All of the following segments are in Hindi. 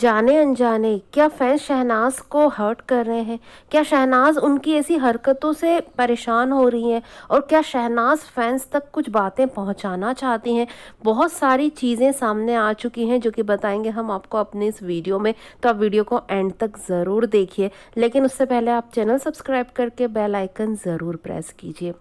जाने अनजाने क्या फैंस शहनाज को हर्ट कर रहे हैं क्या शहनाज उनकी ऐसी हरकतों से परेशान हो रही हैं और क्या शहनाज फैंस तक कुछ बातें पहुंचाना चाहती हैं बहुत सारी चीज़ें सामने आ चुकी हैं जो कि बताएंगे हम आपको अपने इस वीडियो में तो आप वीडियो को एंड तक ज़रूर देखिए लेकिन उससे पहले आप चैनल सब्सक्राइब करके बेलाइकन ज़रूर प्रेस कीजिए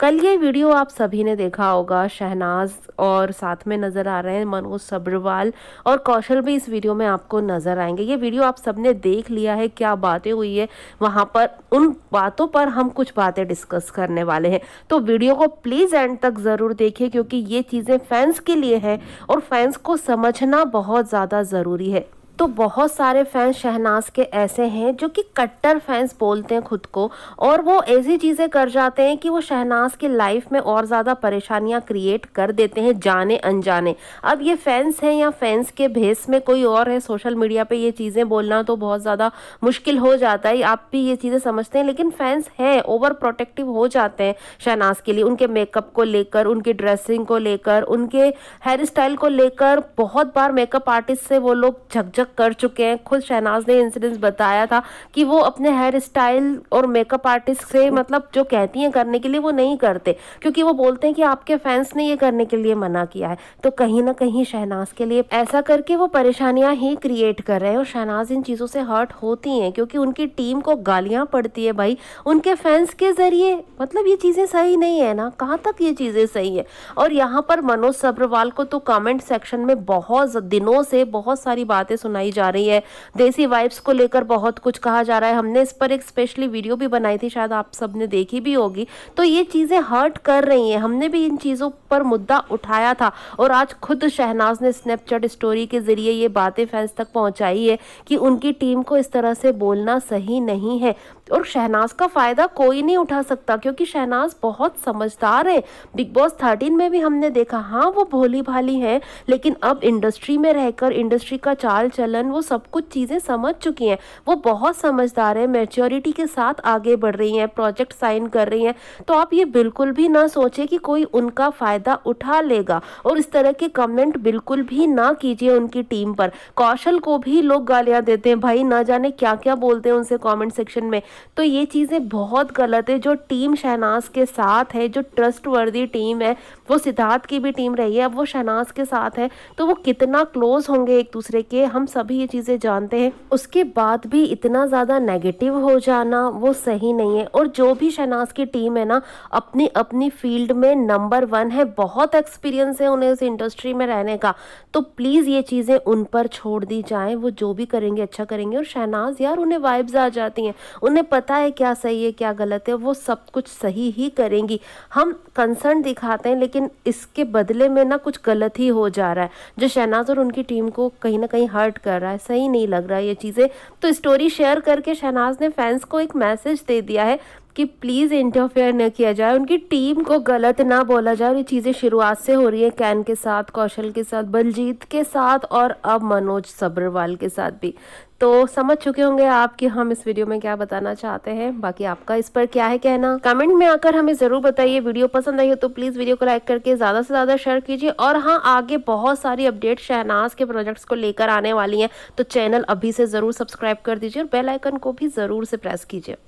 कल ये वीडियो आप सभी ने देखा होगा शहनाज और साथ में नज़र आ रहे हैं मनोज सब्रवाल और कौशल भी इस वीडियो में आपको नज़र आएंगे ये वीडियो आप सबने देख लिया है क्या बातें हुई है वहाँ पर उन बातों पर हम कुछ बातें डिस्कस करने वाले हैं तो वीडियो को प्लीज़ एंड तक ज़रूर देखिए क्योंकि ये चीज़ें फैंस के लिए हैं और फैंस को समझना बहुत ज़्यादा ज़रूरी है तो बहुत सारे फैंस शहनाज के ऐसे हैं जो कि कट्टर फैंस बोलते हैं खुद को और वो ऐसी चीज़ें कर जाते हैं कि वो शहनाज की लाइफ में और ज़्यादा परेशानियां क्रिएट कर देते हैं जाने अनजाने अब ये फैंस हैं या फैंस के भेस में कोई और है सोशल मीडिया पर ये चीज़ें बोलना तो बहुत ज़्यादा मुश्किल हो जाता है आप भी ये चीज़ें समझते हैं लेकिन फैंस हैं ओवर प्रोटेक्टिव हो जाते हैं शहनाज के लिए उनके मेकअप को लेकर उनकी ड्रेसिंग को लेकर उनके हेयर स्टाइल को लेकर बहुत बार मेकअप आर्टिस्ट से वो लोग झकझक तक कर चुके हैं खुद शहनाज ने इंसिडेंस बताया था कि वो अपने हेयर स्टाइल और मेकअप आर्टिस्ट से मतलब जो कहती हैं करने के लिए वो नहीं करते क्योंकि वो बोलते हैं कि आपके फैंस ने ये करने के लिए मना किया है तो कहीं ना कहीं शहनाज के लिए ऐसा करके वो परेशानियां ही क्रिएट कर रहे हैं और शहनाज इन चीज़ों से हर्ट होती हैं क्योंकि उनकी टीम को गालियाँ पड़ती है भाई उनके फैंस के ज़रिए मतलब ये चीज़ें सही नहीं है ना कहाँ तक ये चीज़ें सही है और यहाँ पर मनोज सब्रवाल को तो कमेंट सेक्शन में बहुत दिनों से बहुत सारी बातें सुनाई सुनाई जा रही है देसी वाइब्स को लेकर बहुत कुछ कहा जा रहा है हमने इस पर एक स्पेशली वीडियो भी बनाई थी शायद आप सबने देखी भी होगी तो ये चीज़ें हर्ट कर रही हैं हमने भी इन चीज़ों पर मुद्दा उठाया था और आज खुद शहनाज ने स्नैपचैट स्टोरी के ज़रिए ये बातें फैंस तक पहुँचाई है कि उनकी टीम को इस तरह से बोलना सही नहीं है और शहनाज का फ़ायदा कोई नहीं उठा सकता क्योंकि शहनाज बहुत समझदार है बिग बॉस थर्टीन में भी हमने देखा हाँ वो भोली भाली हैं लेकिन अब इंडस्ट्री में रहकर इंडस्ट्री का चाल चलन वो सब कुछ चीज़ें समझ चुकी हैं वो बहुत समझदार है मेच्योरिटी के साथ आगे बढ़ रही हैं प्रोजेक्ट साइन कर रही हैं तो आप ये बिल्कुल भी ना सोचें कि कोई उनका फ़ायदा उठा लेगा और इस तरह के कमेंट बिल्कुल भी ना कीजिए उनकी टीम पर कौशल को भी लोग गालियाँ देते हैं भाई ना जाने क्या क्या बोलते हैं उनसे कॉमेंट सेक्शन में तो ये चीज़ें बहुत गलत है जो टीम शहनाज के साथ है जो ट्रस्ट वर्दी टीम है वो सिद्धार्थ की भी टीम रही है अब वो शहनाज के साथ है तो वो कितना क्लोज होंगे एक दूसरे के हम सभी ये चीज़ें जानते हैं उसके बाद भी इतना ज़्यादा नेगेटिव हो जाना वो सही नहीं है और जो भी शहनाज की टीम है ना अपनी अपनी फील्ड में नंबर वन है बहुत एक्सपीरियंस है उन्हें उस इंडस्ट्री में रहने का तो प्लीज़ ये चीज़ें उन पर छोड़ दी जाएँ वो जो भी करेंगे अच्छा करेंगे और शहनाज यार उन्हें वाइब्स आ जाती हैं उन्हें पता है क्या सही है क्या गलत है वो सब कुछ सही ही करेंगी हम कंसर्न दिखाते हैं लेकिन इसके बदले में ना कुछ गलत ही हो जा रहा है जो शहनाज और उनकी टीम को कहीं ना कहीं हर्ट कर रहा है सही नहीं लग रहा है ये चीज़ें तो स्टोरी शेयर करके शहनाज ने फैंस को एक मैसेज दे दिया है कि प्लीज़ इंटरफेयर न किया जाए उनकी टीम को गलत ना बोला जाए और ये चीज़ें शुरुआत से हो रही हैं कैन के साथ कौशल के साथ बलजीत के साथ और अब मनोज सबरवाल के साथ भी तो समझ चुके होंगे आप कि हम इस वीडियो में क्या बताना चाहते हैं बाकी आपका इस पर क्या है कहना कमेंट में आकर हमें जरूर बताइए वीडियो पसंद आई हो तो प्लीज वीडियो को लाइक करके ज्यादा से ज्यादा शेयर कीजिए और हाँ आगे बहुत सारी अपडेट शहनाज के प्रोजेक्ट्स को लेकर आने वाली हैं तो चैनल अभी से जरूर सब्सक्राइब कर दीजिए और बेलाइकन को भी जरूर से प्रेस कीजिए